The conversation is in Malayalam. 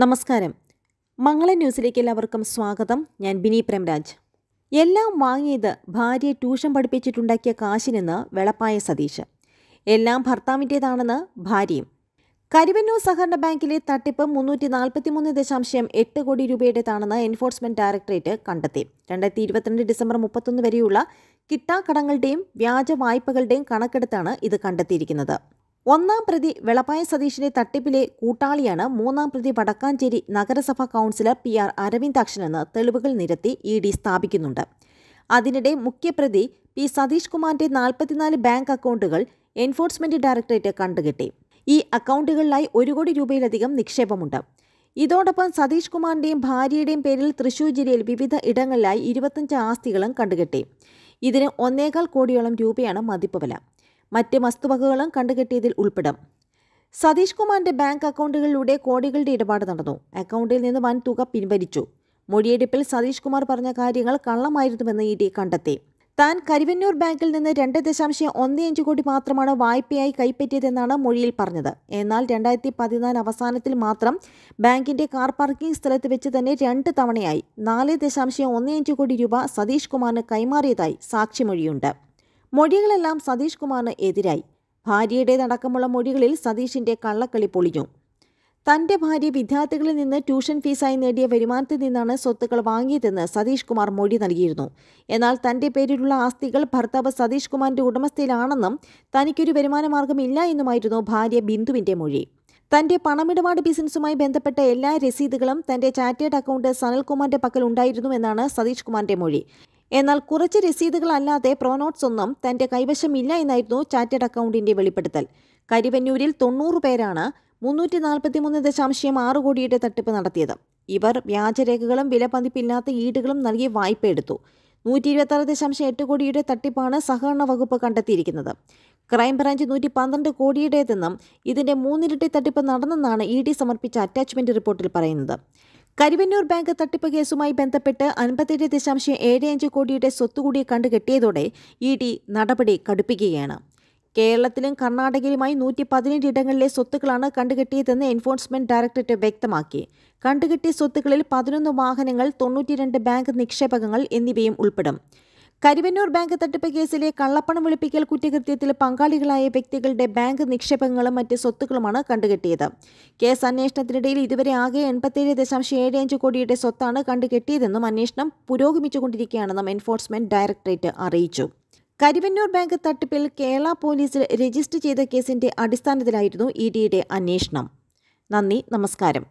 നമസ്കാരം മംഗള ന്യൂസിലേക്ക് എല്ലാവർക്കും സ്വാഗതം ഞാൻ ബിനി പ്രേംരാജ് എല്ലാം വാങ്ങിയത് ഭാര്യയെ ട്യൂഷൻ പഠിപ്പിച്ചിട്ടുണ്ടാക്കിയ കാശിനെന്ന് വെളപ്പായ സതീഷ് എല്ലാം ഭർത്താവിൻ്റേതാണെന്ന് ഭാര്യയും കരുവന്നൂർ സഹകരണ ബാങ്കിലെ തട്ടിപ്പ് മുന്നൂറ്റി മൂന്ന് ദശാംശം എട്ട് കോടി രൂപയുടേതാണെന്ന് എൻഫോഴ്സ്മെന്റ് ഡയറക്ടറേറ്റ് കണ്ടെത്തി രണ്ടായിരത്തി ഇരുപത്തിരണ്ട് ഡിസംബർ മുപ്പത്തൊന്ന് വരെയുള്ള കിട്ടാക്കടങ്ങളുടെയും വ്യാജ വായ്പകളുടെയും കണക്കെടുത്താണ് ഇത് കണ്ടെത്തിയിരിക്കുന്നത് ഒന്നാം പ്രതി വെളപ്പായ സതീഷിന്റെ തട്ടിപ്പിലെ കൂട്ടാളിയാണ് മൂന്നാം പ്രതി വടക്കാഞ്ചേരി നഗരസഭാ കൗൺസിലർ പി ആർ അരവിന്ദാക്ഷനെന്ന് തെളിവുകൾ നിരത്തി ഇ ഡി സ്ഥാപിക്കുന്നുണ്ട് അതിനിടെ മുഖ്യപ്രതി പി സതീഷ് കുമാറിന്റെ നാൽപ്പത്തിനാല് ബാങ്ക് അക്കൗണ്ടുകൾ എൻഫോഴ്സ്മെന്റ് ഡയറക്ടറേറ്റ് കണ്ടുകിട്ടി ഈ അക്കൗണ്ടുകളിലായി ഒരു കോടി രൂപയിലധികം നിക്ഷേപമുണ്ട് ഇതോടൊപ്പം സതീഷ് കുമാറിന്റെയും ഭാര്യയുടെയും പേരിൽ തൃശൂർ ജില്ലയിൽ വിവിധ ഇടങ്ങളിലായി ഇരുപത്തഞ്ച് ആസ്തികളും കണ്ടുകെട്ടി ഇതിന് ഒന്നേകാൽ കോടിയോളം രൂപയാണ് മതിപ്പ് വില മറ്റ് വസ്തുവകകളും കണ്ടുകെട്ടിയതിൽ ഉൾപ്പെടും സതീഷ് കുമാറിന്റെ ബാങ്ക് അക്കൗണ്ടുകളിലൂടെ കോടികളുടെ ഇടപാട് നടന്നു അക്കൗണ്ടിൽ നിന്ന് വൻ തുക പിൻവലിച്ചു മൊഴിയെടുപ്പിൽ സതീഷ് കുമാർ പറഞ്ഞ കാര്യങ്ങൾ കള്ളമായിരുന്നുവെന്ന് ഇ ഡി കണ്ടെത്തി താൻ കരുവന്നൂർ ബാങ്കിൽ നിന്ന് രണ്ട് ദശാംശം ഒന്ന് അഞ്ച് കോടി മാത്രമാണ് വായ്പയായി കൈപ്പറ്റിയതെന്നാണ് മൊഴിയിൽ പറഞ്ഞത് എന്നാൽ രണ്ടായിരത്തി പതിനാല് അവസാനത്തിൽ മാത്രം ബാങ്കിന്റെ കാർ പാർക്കിംഗ് സ്ഥലത്ത് വെച്ച് തന്നെ രണ്ട് തവണയായി നാല് ദശാംശം ഒന്ന് അഞ്ച് കോടി രൂപ സതീഷ് കുമാറിന് കൈമാറിയതായി സാക്ഷിമൊഴിയുണ്ട് മൊഴികളെല്ലാം സതീഷ് കുമാറിന് എതിരായി ഭാര്യയുടേതടക്കമുള്ള മൊഴികളിൽ സതീഷിന്റെ കള്ളക്കളി പൊളിഞ്ഞു തന്റെ ഭാര്യ വിദ്യാർത്ഥികളിൽ നിന്ന് ട്യൂഷൻ ഫീസായി നേടിയ വരുമാനത്തിൽ നിന്നാണ് സ്വത്തുക്കൾ വാങ്ങിയതെന്ന് സതീഷ് കുമാർ മൊഴി നൽകിയിരുന്നു എന്നാൽ തന്റെ പേരിലുള്ള ആസ്തികൾ ഭർത്താവ് സതീഷ് കുമാറിന്റെ ഉടമസ്ഥയിലാണെന്നും തനിക്കൊരു വരുമാനമാർഗമില്ല എന്നുമായിരുന്നു ഭാര്യ ബിന്ദുവിന്റെ മൊഴി തന്റെ പണമിടപാട് ബിസിനസ്സുമായി ബന്ധപ്പെട്ട എല്ലാ രസീതുകളും തന്റെ ചാറ്റേഡ് അക്കൗണ്ട് സനൽകുമാറിന്റെ പക്കൽ എന്നാണ് സതീഷ് കുമാറിന്റെ മൊഴി എന്നാൽ കുറച്ച് രസീതുകളല്ലാതെ പ്രോനോട്ട്സ് ഒന്നും തന്റെ കൈവശമില്ല എന്നായിരുന്നു ചാറ്റഡ് അക്കൗണ്ടിന്റെ വെളിപ്പെടുത്തൽ കരിവന്നൂരിൽ തൊണ്ണൂറ് പേരാണ് മുന്നൂറ്റി നാൽപ്പത്തിമൂന്ന് ദശാംശം ആറ് കോടിയുടെ തട്ടിപ്പ് നടത്തിയത് ഇവർ വ്യാജരേഖകളും വിലപതിപ്പില്ലാത്ത ഈടുകളും നൽകി വായ്പ എടുത്തു നൂറ്റി ഇരുപത്താറ് ദശാംശം എട്ട് കോടിയുടെ തട്ടിപ്പാണ് സഹകരണ വകുപ്പ് കണ്ടെത്തിയിരിക്കുന്നത് ക്രൈംബ്രാഞ്ച് നൂറ്റി പന്ത്രണ്ട് കോടിയുടേതെന്നും ഇതിന്റെ മൂന്നിരട്ടി തട്ടിപ്പ് നടന്നെന്നാണ് ഇ ഡി സമർപ്പിച്ച അറ്റാച്ച്മെന്റ് റിപ്പോർട്ടിൽ പറയുന്നത് കരിവന്നൂർ ബാങ്ക് തട്ടിപ്പ് കേസുമായി ബന്ധപ്പെട്ട് അൻപത്തിയേഴ് ദശാംശം ഏഴ് അഞ്ച് കോടിയുടെ സ്വത്തുകൂടി കണ്ടുകെട്ടിയതോടെ ഇ ഡി നടപടി കടുപ്പിക്കുകയാണ് കേരളത്തിലും കർണാടകയിലുമായി നൂറ്റി പതിനഞ്ച് ഇടങ്ങളിലെ സ്വത്തുക്കളാണ് കണ്ടുകെട്ടിയതെന്ന് എൻഫോഴ്സ്മെന്റ് ഡയറക്ടറേറ്റ് വ്യക്തമാക്കി കണ്ടുകെട്ടിയ സ്വത്തുക്കളിൽ പതിനൊന്ന് വാഹനങ്ങൾ തൊണ്ണൂറ്റിരണ്ട് ബാങ്ക് നിക്ഷേപകങ്ങൾ എന്നിവയും ഉൾപ്പെടും കരിവന്നൂർ ബാങ്ക് തട്ടിപ്പ് കേസിലെ കള്ളപ്പണം വെളുപ്പിക്കൽ കുറ്റകൃത്യത്തിൽ പങ്കാളികളായ വ്യക്തികളുടെ ബാങ്ക് നിക്ഷേപങ്ങളും മറ്റ് സ്വത്തുക്കളുമാണ് കണ്ടുകെട്ടിയത് കേസ് അന്വേഷണത്തിനിടയിൽ ഇതുവരെ ആകെ എൺപത്തിയേഴ് ദശാംശം ഏഴ് അഞ്ച് കോടിയുടെ സ്വത്താണ് കണ്ടുകെട്ടിയതെന്നും അന്വേഷണം പുരോഗമിച്ചുകൊണ്ടിരിക്കുകയാണെന്നും എൻഫോഴ്സ്മെന്റ് ഡയറക്ടറേറ്റ് അറിയിച്ചു കരിവന്നൂർ ബാങ്ക് തട്ടിപ്പിൽ കേരള പോലീസിൽ രജിസ്റ്റർ ചെയ്ത കേസിന്റെ അടിസ്ഥാനത്തിലായിരുന്നു ഇ ഡിയുടെ അന്വേഷണം നന്ദി നമസ്കാരം